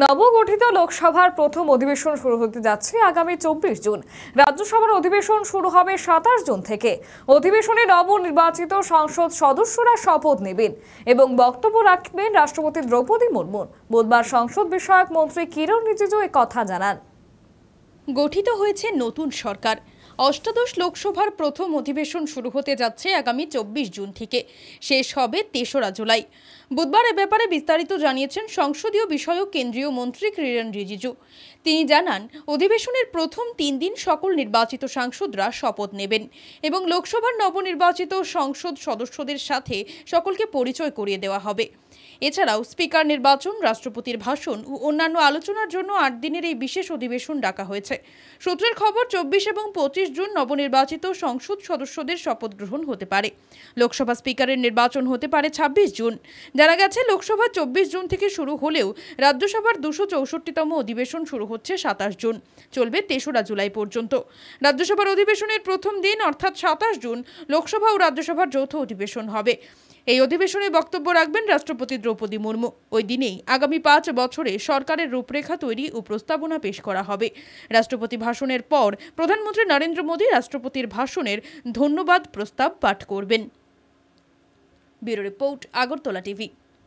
নবগঠিত লোকসভার প্রথম অধিবেশন শুরু হতে যাচ্ছে আগামী চব্বিশ জুন রাজ্যসভার অধিবেশন শুরু হবে সাতাশ জুন থেকে অধিবেশনে নবনির্বাচিত সংসদ সদস্যরা শপথ নেবেন এবং বক্তব্য রাখবেন রাষ্ট্রপতি দ্রৌপদী মুর্মু বুধবার সংসদ বিষয়ক মন্ত্রী কিরণ রিজিজু কথা জানান গঠিত হয়েছে নতুন সরকার অষ্টাদশ লোকসভার প্রথম অধিবেশন শুরু হতে যাচ্ছে আগামী চব্বিশ জুন থেকে শেষ হবে তেসরা জুলাই বুধবার এ ব্যাপারে বিস্তারিত জানিয়েছেন সংসদীয় বিষয়ক কেন্দ্রীয় মন্ত্রী কিরণ রিজিজু তিনি জানান অধিবেশনের প্রথম তিন দিন সকল নির্বাচিত সাংসদরা শপথ নেবেন এবং লোকসভার নবনির্বাচিত সংসদ সদস্যদের সাথে সকলকে পরিচয় করিয়ে দেওয়া হবে এছাড়াও স্পিকার নির্বাচন রাষ্ট্রপতির ভাষণ ও অন্যান্য আলোচনার জন্য আট দিনের এই বিশেষ অধিবেশন ডাকা হয়েছে সূত্রের খবর চব্বিশ এবং পঁচিশ জুন নবনির্বাচিত সংসদ সদস্যদের শপথ গ্রহণ হতে পারে লোকসভা স্পিকারের নির্বাচন হতে পারে ২৬ জুন জানা গেছে লোকসভা চব্বিশ জুন থেকে শুরু হলেও রাজ্যসভার দুশো চৌষট্টিতম অধিবেশন শুরু হচ্ছে সাতাশ জুন চলবে তেসরা জুলাই পর্যন্ত রাজ্যসভার অধিবেশনের প্রথম দিন অর্থাৎ সাতাশ জুন লোকসভা ও রাজ্যসভার যৌথ অধিবেশন হবে এই অধিবেশনে বক্তব্য রাখবেন রাষ্ট্রপতি দ্রৌপদী মুর্মু ওই দিনেই আগামী পাঁচ বছরে সরকারের রূপরেখা তৈরি ও প্রস্তাবনা পেশ করা হবে রাষ্ট্রপতি ভাষণের পর প্রধানমন্ত্রী নরেন্দ্র নরেন্দ্র মোদী রাষ্ট্রপতির ভাষণের ধন্যবাদ প্রস্তাব পাঠ করবেন ব্যুরো রিপোর্ট আগরতলা টিভি